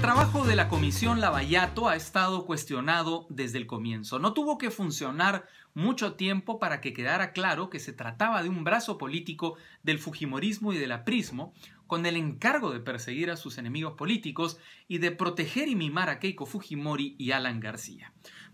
El trabajo de la Comisión Lavallato ha estado cuestionado desde el comienzo. No tuvo que funcionar mucho tiempo para que quedara claro que se trataba de un brazo político del Fujimorismo y del aprismo, con el encargo de perseguir a sus enemigos políticos y de proteger y mimar a Keiko Fujimori y Alan García.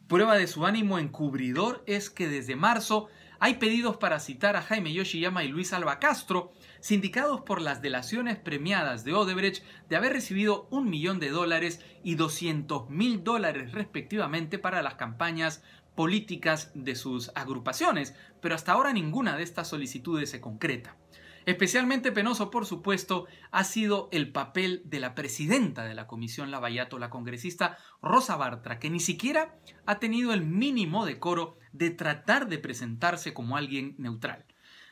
Prueba de su ánimo encubridor es que desde marzo hay pedidos para citar a Jaime Yoshiyama y Luis Alba Castro, sindicados por las delaciones premiadas de Odebrecht de haber recibido un millón de dólares y 200 mil dólares respectivamente para las campañas políticas de sus agrupaciones, pero hasta ahora ninguna de estas solicitudes se concreta. Especialmente penoso, por supuesto, ha sido el papel de la presidenta de la Comisión Lavallato, la congresista Rosa Bartra, que ni siquiera ha tenido el mínimo decoro de tratar de presentarse como alguien neutral.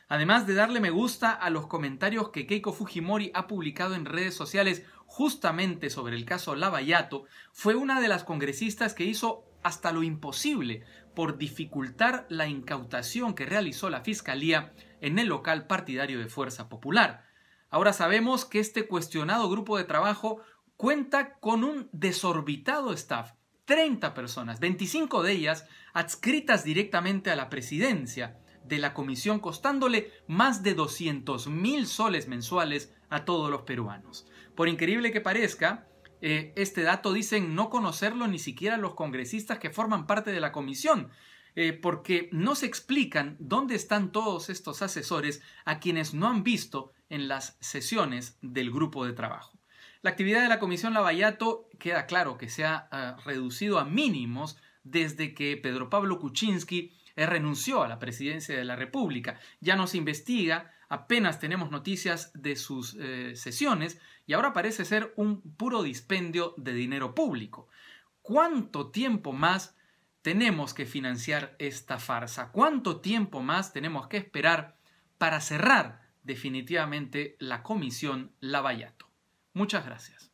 Además de darle me gusta a los comentarios que Keiko Fujimori ha publicado en redes sociales justamente sobre el caso Lavallato, fue una de las congresistas que hizo hasta lo imposible por dificultar la incautación que realizó la Fiscalía en el local partidario de Fuerza Popular. Ahora sabemos que este cuestionado grupo de trabajo cuenta con un desorbitado staff, 30 personas, 25 de ellas adscritas directamente a la presidencia de la comisión, costándole más de 200 mil soles mensuales a todos los peruanos. Por increíble que parezca, eh, este dato dicen no conocerlo ni siquiera los congresistas que forman parte de la comisión. Eh, porque no se explican dónde están todos estos asesores a quienes no han visto en las sesiones del grupo de trabajo. La actividad de la Comisión Lavallato queda claro que se ha ah, reducido a mínimos desde que Pedro Pablo Kuczynski él renunció a la presidencia de la República, ya no se investiga, apenas tenemos noticias de sus eh, sesiones y ahora parece ser un puro dispendio de dinero público. ¿Cuánto tiempo más tenemos que financiar esta farsa? ¿Cuánto tiempo más tenemos que esperar para cerrar definitivamente la comisión Lavallato? Muchas gracias.